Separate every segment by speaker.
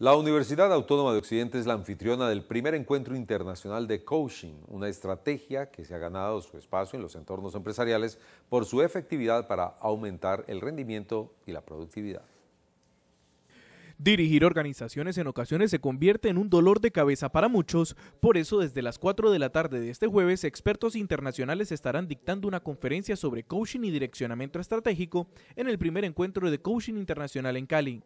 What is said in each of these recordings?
Speaker 1: La Universidad Autónoma de Occidente es la anfitriona del primer encuentro internacional de coaching, una estrategia que se ha ganado su espacio en los entornos empresariales por su efectividad para aumentar el rendimiento y la productividad.
Speaker 2: Dirigir organizaciones en ocasiones se convierte en un dolor de cabeza para muchos, por eso desde las 4 de la tarde de este jueves expertos internacionales estarán dictando una conferencia sobre coaching y direccionamiento estratégico en el primer encuentro de coaching internacional en Cali.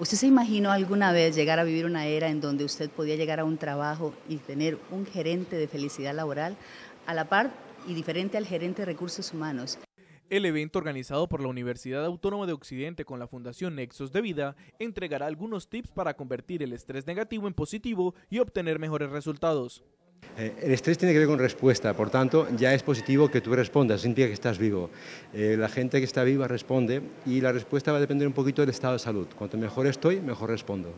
Speaker 3: ¿Usted se imaginó alguna vez llegar a vivir una era en donde usted podía llegar a un trabajo y tener un gerente de felicidad laboral a la par y diferente al gerente de recursos humanos?
Speaker 2: El evento organizado por la Universidad Autónoma de Occidente con la Fundación Nexos de Vida entregará algunos tips para convertir el estrés negativo en positivo y obtener mejores resultados.
Speaker 1: Eh, el estrés tiene que ver con respuesta, por tanto, ya es positivo que tú respondas, significa que estás vivo. Eh, la gente que está viva responde y la respuesta va a depender un poquito del estado de salud. Cuanto mejor estoy, mejor respondo.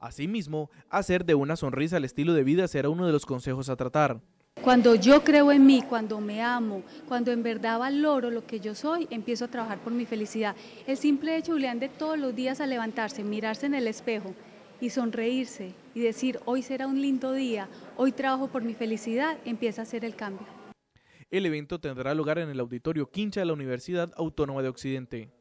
Speaker 2: Asimismo, hacer de una sonrisa el estilo de vida será uno de los consejos a tratar.
Speaker 4: Cuando yo creo en mí, cuando me amo, cuando en verdad valoro lo que yo soy, empiezo a trabajar por mi felicidad. El simple hecho, Julián, de todos los días a levantarse, mirarse en el espejo, y sonreírse y decir, hoy será un lindo día, hoy trabajo por mi felicidad, empieza a ser el cambio.
Speaker 2: El evento tendrá lugar en el auditorio Quincha de la Universidad Autónoma de Occidente.